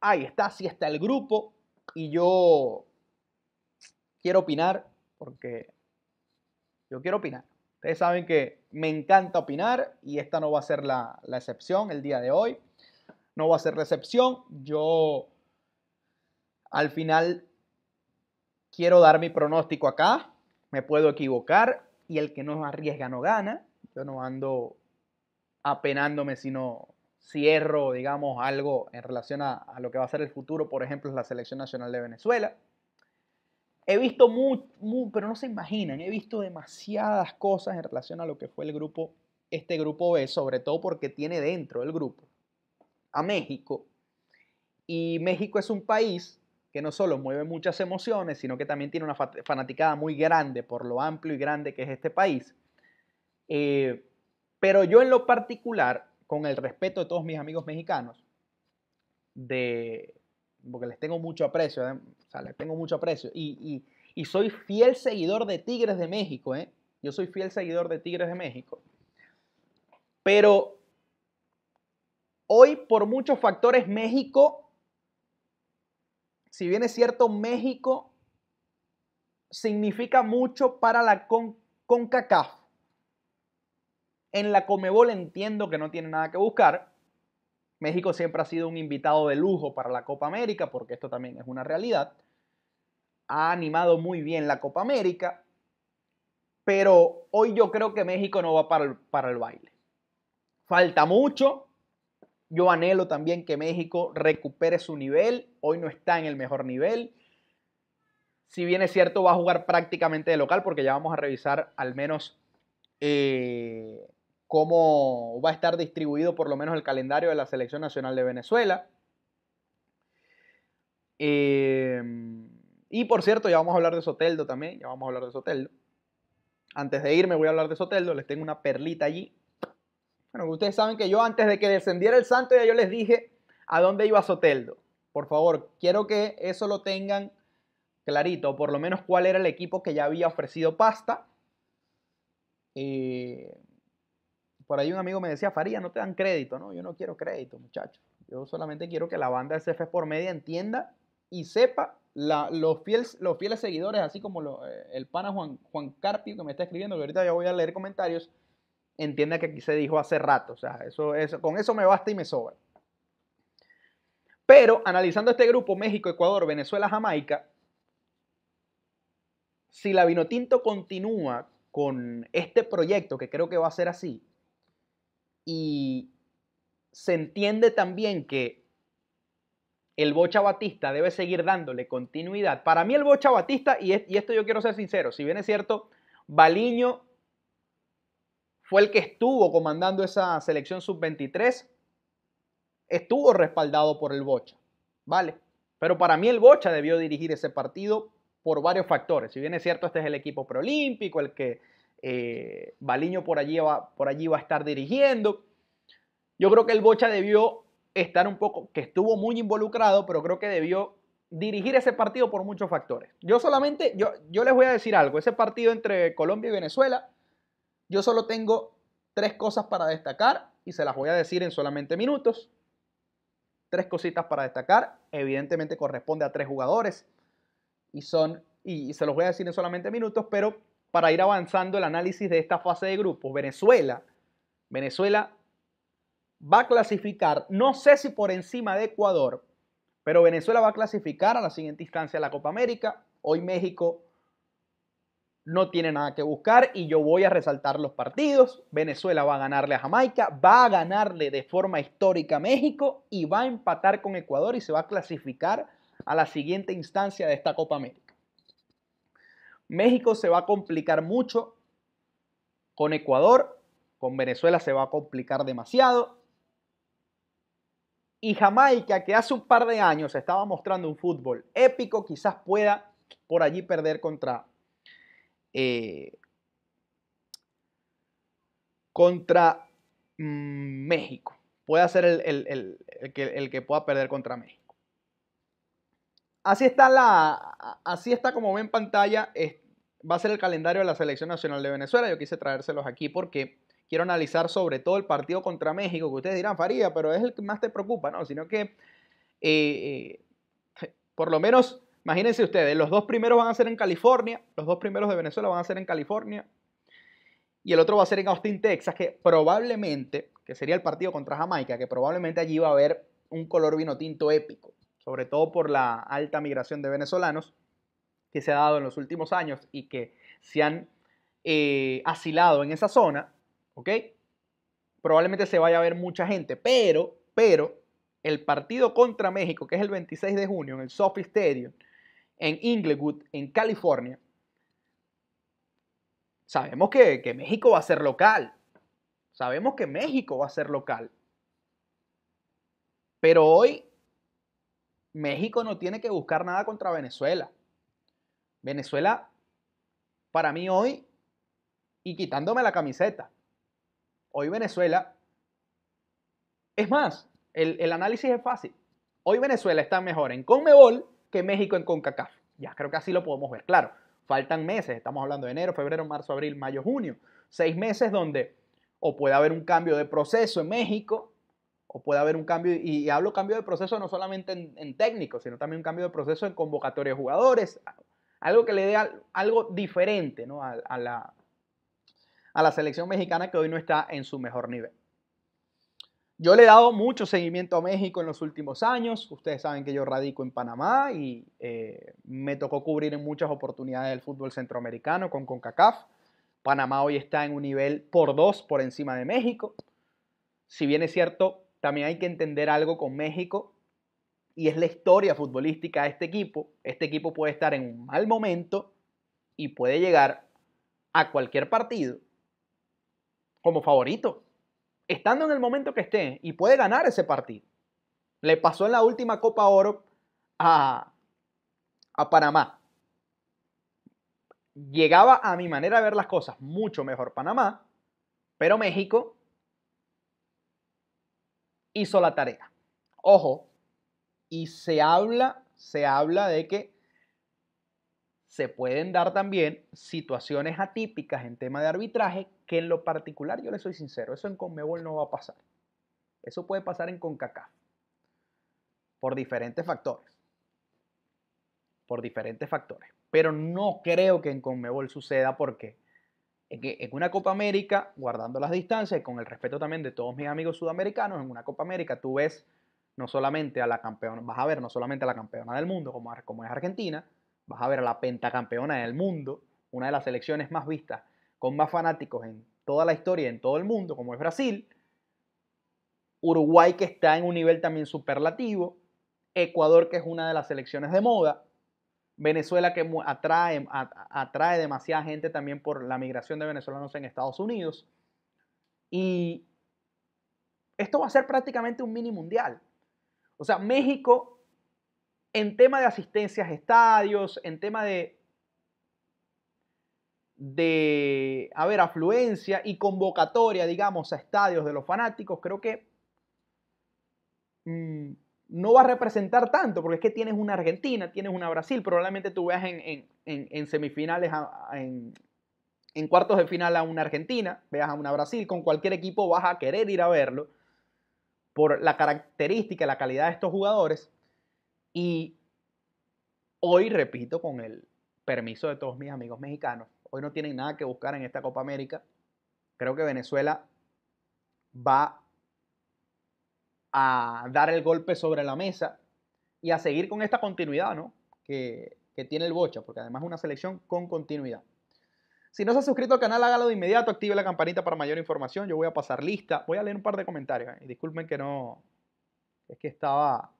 ahí está, así está el grupo. Y yo quiero opinar porque yo quiero opinar. Ustedes saben que me encanta opinar y esta no va a ser la, excepción el día de hoy. No va a ser la excepción. Yo al final quiero dar mi pronóstico acá. Me puedo equivocar y el que no arriesga no gana. Yo no ando apenándome sino cierro, digamos, algo en relación a, lo que va a ser el futuro, por ejemplo, es la Selección Nacional de Venezuela. He visto mucho pero no se imaginan, he visto demasiadas cosas en relación a lo que fue el grupo, este grupo B, sobre todo porque tiene dentro del grupo a México. Y México es un país que no solo mueve muchas emociones, sino que también tiene una fanaticada muy grande por lo amplio y grande que es este país. Eh, pero yo en lo particular con el respeto de todos mis amigos mexicanos, de, porque les tengo mucho aprecio, ¿eh? o sea, les tengo mucho aprecio, y, soy fiel seguidor de Tigres de México, ¿eh? yo soy fiel seguidor de Tigres de México, pero hoy por muchos factores México, si bien es cierto, México significa mucho para la CONCACAF, en la Comebol entiendo que no tiene nada que buscar. México siempre ha sido un invitado de lujo para la Copa América, porque esto también es una realidad. Ha animado muy bien la Copa América, pero hoy yo creo que México no va para el, baile. Falta mucho. Yo anhelo también que México recupere su nivel. Hoy no está en el mejor nivel. Si bien es cierto, va a jugar prácticamente de local porque ya vamos a revisar al menos eh, cómo va a estar distribuido por lo menos el calendario de la Selección Nacional de Venezuela. Em, y por cierto, ya vamos a hablar de Soteldo también, ya vamos a hablar de Soteldo. Antes de irme voy a hablar de Soteldo, les tengo una perlita allí. Bueno, ustedes saben que yo antes de que descendiera el santo ya yo les dije a dónde iba Soteldo. Por favor, quiero que eso lo tengan clarito, por lo menos cuál era el equipo que ya había ofrecido pasta. Eh, por ahí un amigo me decía, Faría, no te dan crédito, ¿no? Yo no quiero crédito, muchachos. Yo solamente quiero que la banda de CF por media entienda y sepa los, fieles, los fieles seguidores, así como eh, el pana Juan, Juan Carpio que me está escribiendo, que ahorita ya voy a leer comentarios, entienda que aquí se dijo hace rato. O sea, eso, eso, con eso me basta y me sobra. Pero analizando este grupo, México, Ecuador, Venezuela, Jamaica, si la Vinotinto continúa con este proyecto, que creo que va a ser así, y se entiende también que el Bocha Batista debe seguir dándole continuidad. Para mí el Bocha Batista, y, esto yo quiero ser sincero, si bien es cierto, Baliño fue el que estuvo comandando esa selección sub-23, estuvo respaldado por el Bocha, ¿vale? Pero para mí el Bocha debió dirigir ese partido por varios factores. Si bien es cierto, este es el equipo preolímpico, el que eh, Baliño por allí, va, por allí va a estar dirigiendo. Yo creo que el Bocha debió estar un poco, que estuvo muy involucrado, pero creo que debió dirigir ese partido por muchos factores. Yo solamente, yo, yo les voy a decir algo, ese partido entre Colombia y Venezuela, yo solo tengo tres cosas para destacar y se las voy a decir en solamente minutos. Tres cositas para destacar, evidentemente corresponde a tres jugadores y son, y se los voy a decir en solamente minutos, pero para ir avanzando el análisis de esta fase de grupos. Venezuela, Venezuela va a clasificar, no sé si por encima de Ecuador, pero Venezuela va a clasificar a la siguiente instancia de la Copa América. Hoy México no tiene nada que buscar y yo voy a resaltar los partidos. Venezuela va a ganarle a Jamaica, va a ganarle de forma histórica a México y va a empatar con Ecuador y se va a clasificar a la siguiente instancia de esta Copa América. México se va a complicar mucho con Ecuador, con Venezuela se va a complicar demasiado. Y Jamaica, que hace un par de años estaba mostrando un fútbol épico, quizás pueda por allí perder contra, eh, contra mm, México. Puede ser el que pueda perder contra México así está la. Así está como ven en pantalla. va a ser el calendario de la Selección Nacional de Venezuela. Yo quise traérselos aquí porque quiero analizar sobre todo el partido contra México, que ustedes dirán, Faría, pero es el que más te preocupa, ¿no? Sino que. Eh, eh, por lo menos, imagínense ustedes, los dos primeros van a ser en California, los dos primeros de Venezuela van a ser en California, y el otro va a ser en Austin, Texas, que probablemente, que sería el partido contra Jamaica, que probablemente allí va a haber un color vino tinto épico sobre todo por la alta migración de venezolanos que se ha dado en los últimos años y que se han eh, asilado en esa zona, ¿ok? Probablemente se vaya a ver mucha gente, pero, pero, el partido contra México, que es el 26 de junio en el Sophie Stadium, en Inglewood, en California, sabemos que, que México va a ser local, sabemos que México va a ser local, pero hoy México no tiene que buscar nada contra Venezuela. Venezuela, para mí hoy, y quitándome la camiseta, hoy Venezuela, es más, el, análisis es fácil. Hoy Venezuela está mejor en Conmebol que México en CONCACAF. Ya creo que así lo podemos ver. Claro, faltan meses, estamos hablando de enero, febrero, marzo, abril, mayo, junio. Seis meses donde o puede haber un cambio de proceso en México o puede haber un cambio, y, hablo cambio de proceso no solamente en, técnico, sino también un cambio de proceso en convocatoria de jugadores, algo que le dé algo diferente a, la, a la selección mexicana que hoy no está en su mejor nivel. Yo le he dado mucho seguimiento a México en los últimos años. Ustedes saben que yo radico en Panamá y eh, me tocó cubrir en muchas oportunidades el fútbol centroamericano con CONCACAF. Panamá hoy está en un nivel por dos por encima de México. Si bien es cierto, también hay que entender algo con México y es la historia futbolística de este equipo. Este equipo puede estar en un mal momento y puede llegar a cualquier partido como favorito, estando en el momento que esté y puede ganar ese partido. Le pasó en la última Copa Oro a, a Panamá. Llegaba a mi manera de ver las cosas mucho mejor Panamá, pero México hizo la tarea. Ojo, y se habla, se habla de que se pueden dar también situaciones atípicas en tema de arbitraje que en lo particular, yo le soy sincero, eso en Conmebol no va a pasar. Eso puede pasar en CONCACAF por diferentes factores. Por diferentes factores. Pero no creo que en Conmebol suceda porque en una Copa América, guardando las distancias y con el respeto también de todos mis amigos sudamericanos, en una Copa América tú ves no solamente a la campeona, vas a ver no solamente a la campeona del mundo como, como es Argentina, vas a ver a la pentacampeona del mundo, una de las selecciones más vistas, con más fanáticos en toda la historia, en todo el mundo, como es Brasil, Uruguay que está en un nivel también superlativo, Ecuador que es una de las selecciones de moda, Venezuela que atrae, atrae demasiada gente también por la migración de venezolanos en Estados Unidos. Y esto va a ser prácticamente un mini mundial. O sea, México en tema de asistencias a estadios, en tema de, de, a ver, afluencia y convocatoria, digamos, a estadios de los fanáticos, creo que mm, no va a representar tanto, porque es que tienes una Argentina, tienes una Brasil, probablemente tú veas en, semifinales, en, cuartos de final a una Argentina, veas a una Brasil, con cualquier equipo vas a querer ir a verlo por la característica, la calidad de estos jugadores. Y hoy, repito, con el permiso de todos mis amigos mexicanos, hoy no tienen nada que buscar en esta Copa América. Creo que Venezuela va a dar el golpe sobre la mesa y a seguir con esta continuidad ¿no? que, tiene el Bocha, porque además es una selección con continuidad. Si no se ha suscrito al canal, hágalo de inmediato, active la campanita para mayor información. Yo voy a pasar lista, voy a leer un par de comentarios. Eh, y Disculpen que no, es que estaba